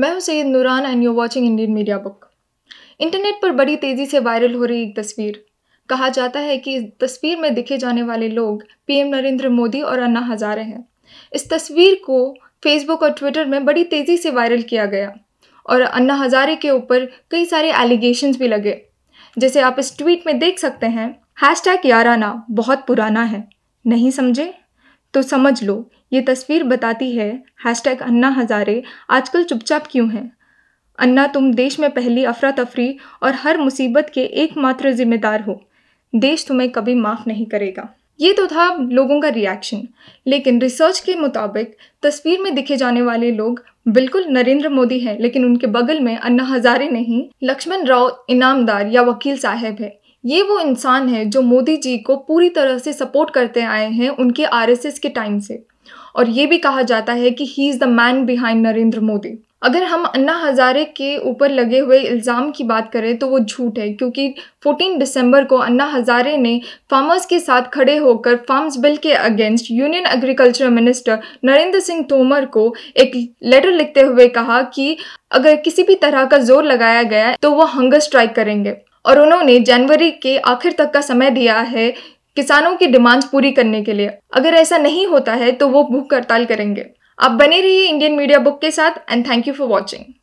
मैं हूं Syed Nooran and you watching Indian media book internet पर बड़ी तेज़ी से वायरल हो रही एक तस्वीर कहा जाता है कि इस तस्वीर में दिखे जाने वाले लोग पीएम नरेंद्र मोदी और अन्ना हज़ारे हैं इस तस्वीर को फेसबुक और ट्विटर में बड़ी तेज़ी से वायरल किया गया और अन्ना हज़ारे के ऊपर कई सारे एलिगेशंस भी लगे जैसे आप इस ट्वीट में देख सकते हैं हैश टैग याराना बहुत पुराना है नहीं समझे तो समझ लो ये तस्वीर बताती है हैशटैग अन्ना हज़ारे आजकल चुपचाप क्यों हैं अन्ना तुम देश में पहली अफरा तफरी और हर मुसीबत के एकमात्र जिम्मेदार हो देश तुम्हें कभी माफ़ नहीं करेगा ये तो था लोगों का रिएक्शन लेकिन रिसर्च के मुताबिक तस्वीर में दिखे जाने वाले लोग बिल्कुल नरेंद्र मोदी हैं लेकिन उनके बगल में अन्ना हज़ारे नहीं लक्ष्मण राव इनामदार या वकील साहब है ये वो इंसान है जो मोदी जी को पूरी तरह से सपोर्ट करते आए हैं उनके आरएसएस के टाइम से और ये भी कहा जाता है कि he is the man behind Narendra Modi अगर हम अन्ना हज़ारे के ऊपर लगे हुए इल्ज़ाम की बात करें तो वो झूठ है क्योंकि 14 दिसंबर को अन्ना हज़ारे ने फार्मर्स के साथ खड़े होकर फार्म्स बिल के against union agriculture minister Narendra Singh Tomar को एक लेटर लिखते हुए कहा कि अगर किसी भी तरह का जोर लगाया गया तो वो हंगर स्ट्राइक करेंगे और उन्होंने जनवरी के आखिर तक का समय दिया है किसानों की डिमांड पूरी करने के लिए अगर ऐसा नहीं होता है तो वो भूख हड़ताल करेंगे आप बने रहिए इंडियन मीडिया बुक के साथ and thank you for watching